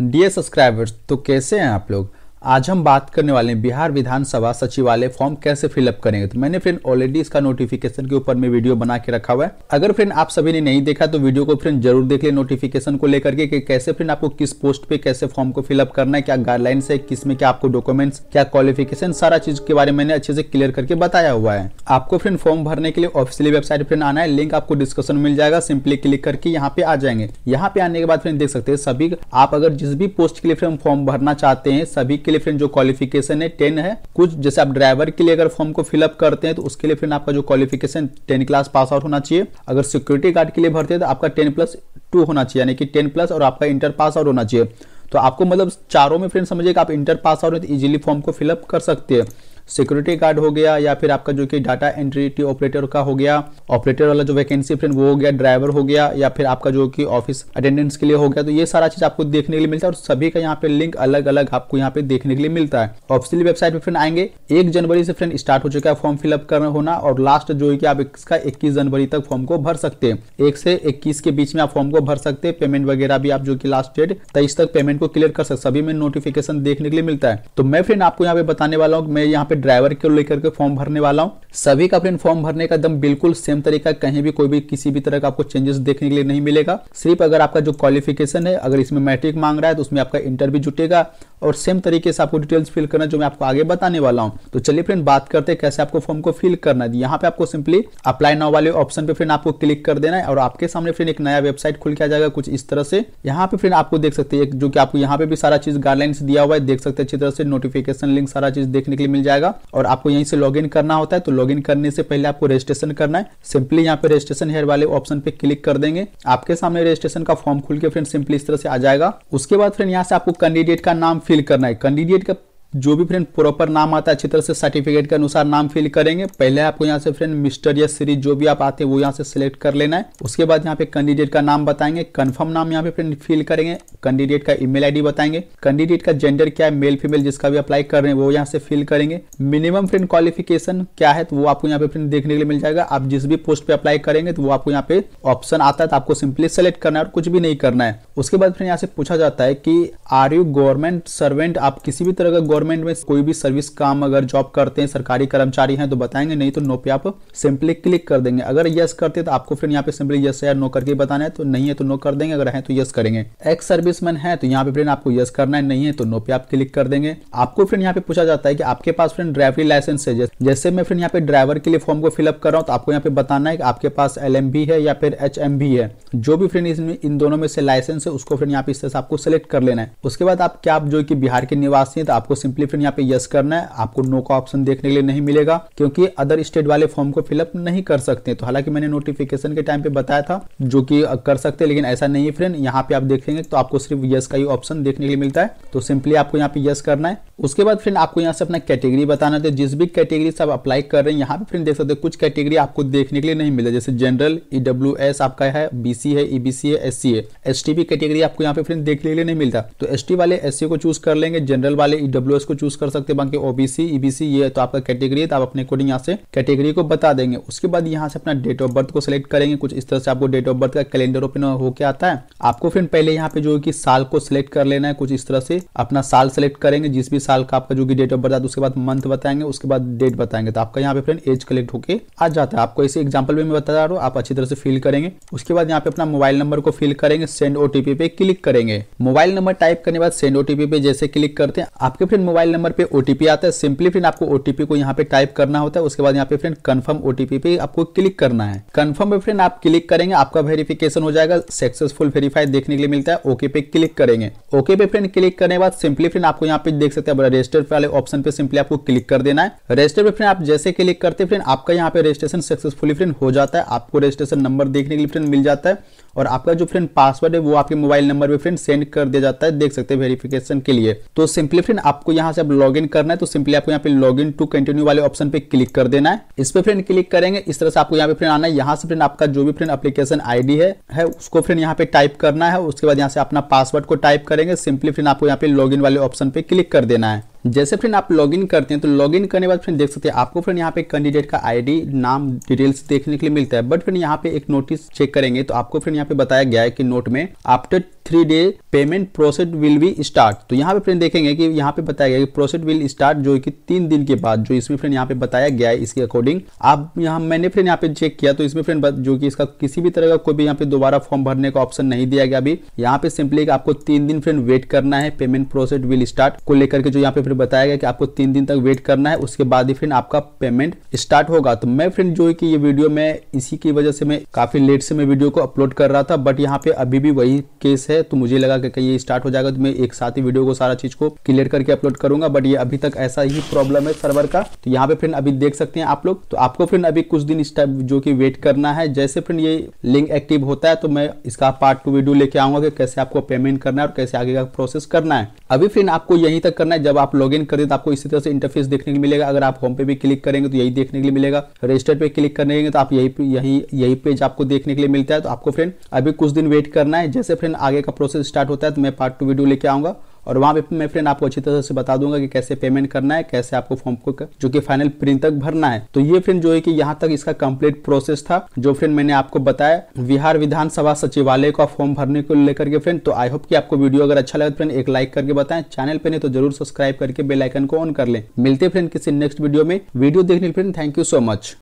dear subscribers तो कैसे हैं आप लोग आज हम बात करने वाले हैं बिहार विधानसभा सचिवालय फॉर्म कैसे फिलअप करेंगे तो मैंने फ्रेंड ऑलरेडी इसका नोटिफिकेशन के ऊपर में वीडियो बना के रखा हुआ है अगर फ्रेंड आप सभी ने नहीं देखा तो वीडियो को फ्रेंड जरूर देख ले नोटिफिकेशन को लेकर के कि कैसे फ्रेंड आपको किस पोस्ट पे कैसे फॉर्म को फिलअप करना है क्या गाइडलाइन है किस में क्या आपको डॉक्यूमेंट्स क्या क्वालिफिकेशन सारा चीज के बारे में मैंने अच्छे से क्लियर करके बताया हुआ है आपको फ्रेंड फॉर्म भरने के लिए ऑफिसियली वेबसाइट फ्रेंड आना है लिंक आपको डिस्कशन मिल जाएगा सिंपली क्लिक करके यहाँ पे आ जाएंगे यहाँ पे आने के बाद फ्रेंड देख सकते हैं सभी आप अगर जिस भी पोस्ट के लिए फ्रेंड फॉर्म भरना चाहते हैं सभी के लिए फ्रेंड जो क्वालिफिकेशन है टेन है कुछ जैसे आप ड्राइवर के लिए अगर फॉर्म को फिलअप करते हैं तो उसके लिए फ्रेंड आपका जो qualification ten class pass out होना चाहिए अगर सिक्योरिटी गार्ड के लिए भरते हैं तो आपका टेन प्लस टू होना चाहिए यानी कि टेन प्लस और आपका इंटर पास आउट होना चाहिए तो आपको मतलब चारों में फ्रेंड समझिए आप inter pass out easily form को फिलअप कर सकते हैं सिक्योरिटी गार्ड हो गया या फिर आपका जो कि डाटा एंट्री टी ऑपरेटर का हो गया ऑपरेटर वाला जो वैकेंसी फ्रेंड वो हो गया ड्राइवर हो गया या फिर आपका जो कि ऑफिस अटेंडेंस के लिए हो गया तो ये सारा चीज आपको देखने के लिए मिलता है और सभी का यहाँ पे लिंक अलग अलग आपको यहाँ पे देखने के लिए मिलता है ऑफिसियल वेबसाइट पे फ्रेंड आएंगे एक जनवरी से फ्रेंड स्टार्ट हो चुका है फॉर्म फिलअप करना होना और लास्ट जो है कि आप इसका इक्कीस जनवरी तक फॉर्म को भर सकते हैं एक से इक्कीस के बीच में आप फॉर्म को भर सकते हैं पेमेंट वगैरह भी आप जो की लास्ट डेट तेईस तक पेमेंट को क्लियर कर सकते सभी में नोटिफिकेशन देखने के लिए मिलता है तो मैं फ्रेंड आपको यहाँ पे बताने वाला हूँ मैं यहाँ पे ड्राइवर को लेकर के फॉर्म भरने वाला हूँ सभी का अपने फॉर्म भरने का एकदम बिल्कुल सेम तरीका कहीं भी कोई भी किसी भी तरह का आपको चेंजेस देखने के लिए नहीं मिलेगा सिर्फ अगर आपका जो क्वालिफिकेशन है अगर इसमें मैट्रिक मांग रहा है तो उसमें आपका इंटरव्यू जुटेगा और सेम तरीके से आपको डिटेल्स फिल करना जो मैं आपको आगे बताने वाला हूँ तो चलिए फ्रेंड बात करते हैं कैसे आपको फॉर्म को फिल करना है यहाँ पे आपको सिंपली अप्लाई नाउ वाले ऑप्शन पे फ्रेंड आपको क्लिक कर देना है और आपके सामने फ्रेंड एक नया वेबसाइट खुल के आ जाएगा कुछ इस तरह से यहाँ पे फ्रेंड आपको देख सकते हैं जो की आपको यहाँ पे भी सारा चीज गाइडलाइंस दिया हुआ है देख सकते हैं अच्छी तरह से नोटिफिकेशन लिंक सारा चीज देखने के लिए मिल जाएगा और आपको यहीं से लॉग करना होता है तो लॉग करने से पहले आपको रजिस्ट्रेशन करना है सिंपली यहाँ पे रजिस्ट्रेशन हेयर वाले ऑप्शन पे क्लिक कर देंगे आपके सामने रजिस्ट्रेशन का फॉर्म खुल के फ्रेंड सिंपली इस तरह से आ जाएगा उसके बाद फ्रेंड यहाँ से आपको कैंडिडेट का नाम फिल करना है कैंडिडेट का जो भी फ्रेंड प्रॉपर नाम आता है अच्छी तरह से सर्टिफिकेट के अनुसार नाम फिल करेंगे पहले आपको यहाँ से फ्रेंड मिस्टर या सीरीज जो भी आप आते हैं वो यहाँ से सिलेक्ट कर लेना है उसके बाद यहाँ पे कैंडिडेट का नाम बताएंगे कंफर्म नाम यहाँ पे फ्रेंड फिल करेंगे कैंडिडेट का ईमेल आईडी बताएंगे कैंडिडेट का जेंडर क्या है मेल फीमेल जिसका भी अप्लाई कर रहे हैं वो यहाँ से फिल करेंगे मिनिमम फ्रेंड क्वालिफिकेशन क्या है तो वो आपको यहाँ पे फ्रेंड देखने के लिए मिल जाएगा आप जिस भी पोस्ट पे अप्लाई करेंगे तो वो आपको यहाँ पे ऑप्शन आता है तो आपको सिंपली सेलेक्ट करना है और कुछ भी नहीं करना है उसके बाद फ्रेंड यहाँ से पूछा जाता है कि आर यू गवर्नमेंट सर्वेंट आप किसी भी तरह का गवर्नमेंट में कोई भी सर्विस काम अगर जॉब करते हैं सरकारी कर्मचारी हैं तो बताएंगे नहीं तो नो पे आप सिंपली क्लिक कर देंगे अगर यस करते तो आपको फ्रेंड यहाँ पे सिंपली यस या नो करके बताना है तो नहीं है तो नो कर देंगे अगर है तो यस करेंगे एक्स सर्विस है तो यहाँ पे फ्रेंड आपको यस करना है नहीं है तो नो पे आप क्लिक कर देंगे आपको फ्रेंड यहाँ पे पूछा जाता है कि आपके पास फ्रेंड ड्राइवरी लाइसेंस है जैसे मैं फ्रेंड यहाँ पे ड्राइवर के लिए फॉर्म को फिलअप कर रहा हूँ तो आपको यहाँ पे बताना है कि आपके पास एल है या फिर एच है जो भी फ्रेंड इसमें इन दोनों में से लाइसेंस है उसको फ्रेंड यहाँ पे इस तरह से आपको सेलेक्ट कर लेना है उसके बाद आप क्या जो कि बिहार के निवासी हैं तो आपको सिंपली फिर यहाँ पे यस करना है आपको नो का ऑप्शन देखने के लिए नहीं मिलेगा क्योंकि अदर स्टेट वाले फॉर्म को फिलअप नहीं कर सकते तो हालांकि मैंने नोटिफिकेशन के टाइम पे बताया था जो कि कर सकते लेकिन ऐसा नहीं है फ्रेंड यहाँ पे आप देखेंगे तो आपको सिर्फ यस का ही ऑप्शन देखने के लिए मिलता है तो सिंपली आपको यहाँ पे यस करना है उसके बाद फ्रेंड आपको यहाँ से अपना कैटेगरी बताना था जिस भी कैटेगरी से आप अप्लाई कर रहे हैं यहाँ पे फ्रेंड देख सकते कुछ कैटेगरी आपको देखने के लिए नहीं मिलता जैसे जनरल ईडब्ल्यू e आपका है बीसी है ईबीसी e है एससी है एसटी कैटेगरी आपको यहाँ पे फ्रेंड देखने के लिए नहीं मिलता तो एस वाले एससी को चूज कर लेंगे जनरल वाले ईडब्ल्यू e को चूज कर सकते हैं बाकी ओबीसी ईबीसी e ये तो आपका कैटेगरी है तो आप अपने अकॉर्डिंग यहाँ से कैटेगरी को बता देंगे उसके बाद यहाँ से अपना डेट ऑफ बर्थ को सिलेक्ट करेंगे कुछ इस तरह से आपको डेट ऑफ बर्थ का कैलेंडर ओपन होकर आता है आपको फिर पहले यहाँ पे जो कि साल को सिलेक्ट कर लेना है कुछ इस तरह से अपना साल सेलेक्ट करेंगे जिस भी साल का आपका जो कि डेट ऑफ बर्थ आता है उसके बाद मंथ बताएंगे उसके बाद डेट बताएंगे तो आपका यहाँ पे फ्रेंड एज कलेक्ट होकर आ जाता है आपको इसे एग्जाम्पल भी मैं बता रहा हूँ आप अच्छी तरह से फिल करेंगे उसके बाद यहाँ पे अपना मोबाइल नंबर को फिल करेंगे सेंड ओटीपी पे क्लिक करेंगे मोबाइल नंबर टाइप करने बाद सेंड ओटीपी पे जैसे क्लिक करते हैं आपके फ्रेंड मोबाइल नंबर पे ओटीपी आता है सिंपली फ्रेंड आपको ओटीपी को यहाँ पे टाइप करना होता है उसके बाद यहाँ पे फ्रेंड कंफर्म ओटीपी पे आपको क्लिक करना है कंफर्म पे फ्रेंड आप क्लिक करेंगे आपका वेरिफिकेशन हो जाएगा सक्सेसफुल वेरीफाई देखने के लिए मिलता है ओके पे क्लिक करेंगे ओके पे फ्रेंड क्लिक करने के बाद सिंपली फ्रेंड आपको यहाँ पे देख सकते हैं रजिस्टर वाले ऑप्शन पे सिंपली आपको क्लिक कर देना है रजिस्टर पे फ्रेंड आप जैसे क्लिक करते फ्रेंड आपका यहाँ पे रजिस्ट्रेशन सक्सेसफुली फ्रेंड हो जाता है आपको रजिस्ट्रेशन नंबर देखने के लिए फ्रेंड मिल जाता है और आपका जो फ्रेंड पासवर्ड है वो आपके मोबाइल नंबर पे फ्रेंड सेंड कर दिया जाता है देख सकते हैं वेरिफिकेशन के लिए तो सिंपली फ्रेंड आपको यहाँ से अब लॉग करना है तो सिंपली आपको यहाँ पे लॉग टू कंटिन्यू वाले ऑप्शन पे क्लिक कर देना है इस पे फ्रेंड क्लिक करेंगे इस तरह से आपको यहाँ पे फ्रेंड आना है यहाँ से फ्रेंड आपका जो भी फ्रेंड अपलीकेशन आई है, है उसको फ्रेंड यहाँ पे टाइप करना है उसके बाद यहाँ से अपना पासवर्ड को टाइप करेंगे सिंपली फ्रेंड आपको यहाँ पे लॉग वाले ऑप्शन पे क्लिक कर देना है जैसे फ्रेंड आप लॉगिन करते हैं तो लॉगिन करने के बाद फ्रेंड देख सकते हैं आपको फ्रेंड यहाँ पे कैंडिडेट का आईडी नाम डिटेल्स देखने के लिए मिलता है बट फ्रेंड यहाँ पे एक नोटिस चेक करेंगे तो आपको फ्रेंड यहाँ पे बताया गया है कि नोट में after three day payment process will be start तो यहाँ पे फ्रेंड देखेंगे कि यहाँ पे बताया गया कि प्रोसेस विल स्टार्ट जो कि तीन दिन के बाद जो इसमें फ्रेंड यहाँ पे बताया गया है इसके अकॉर्डिंग आप यहाँ मैंने फ्रेंड यहाँ पे चेक किया तो इसमें फ्रेंड जो कि इसका किसी भी तरह का कोई भी यहाँ पे दोबारा फॉर्म भरने का ऑप्शन नहीं दिया गया अभी यहाँ पे सिंपली आपको तीन दिन फ्रेंड वेट करना है पेमेंट प्रोसेस विल स्टार्ट को लेकर के जो यहाँ पे बताया गया कि आपको तीन दिन तक वेट करना है उसके बाद ही फ्रेंड आपका पेमेंट स्टार्ट होगा तो मैं फ्रेंड जो है कि ये वीडियो में इसी की वजह से मैं काफ़ी लेट से मैं वीडियो को अपलोड कर रहा था बट यहाँ पे अभी भी वही केस है तो मुझे लगा कि ये स्टार्ट हो जाएगा तो मैं एक साथ ही वीडियो को सारा चीज़ को क्लियर करके अपलोड करूंगा बट ये अभी तक ऐसा ही प्रॉब्लम है सर्वर का तो यहाँ पे फ्रेंड अभी देख सकते हैं आप लोग तो आपको फ्रेंड अभी कुछ दिन इस टाइप जो की वेट करना है जैसे फ्रेंड ये लिंक एक्टिव होता है तो मैं इसका पार्ट टू वीडियो लेके आऊंगा कि कैसे आपको पेमेंट करना है और कैसे आगे का प्रोसेस करना है अभी फ्रेंड आपको यही तक करना है जब आप लॉग इन करें तो आपको इसी तरह से इंटरफेस देखने को मिलेगा अगर आप होम पे भी क्लिक करेंगे तो यही देखने के लिए मिलेगा रजिस्टर पे क्लिक करेंगे तो आप यही यही यही पेज आपको देखने के लिए मिलता है तो आपको फ्रेंड अभी कुछ दिन वेट करना है जैसे फ्रेंड आगे का प्रोसेस स्टार्ट होता है तो मैं पार्ट टू वीडियो लेके आऊंगा और वहाँ पे मैं फ्रेंड आपको अच्छी तरह से बता दूंगा कि कैसे पेमेंट करना है कैसे आपको फॉर्म को जो कि फाइनल प्रिंट तक भरना है तो ये फ्रेंड जो है कि यहाँ तक इसका कंप्लीट प्रोसेस था जो फ्रेंड मैंने आपको बताया बिहार विधानसभा सचिवालय का फॉर्म भरने को लेकर के फ्रेंड तो आई होप कि आपको वीडियो अगर अच्छा लगा फ्रेंड तो एक लाइक करके बताएं चैनल पे नहीं तो जरूर सब्सक्राइब करके बेलाइकन को ऑन कर लें मिलते फ्रेंड किसी नेक्स्ट वीडियो में वीडियो देखने के friend thank you so much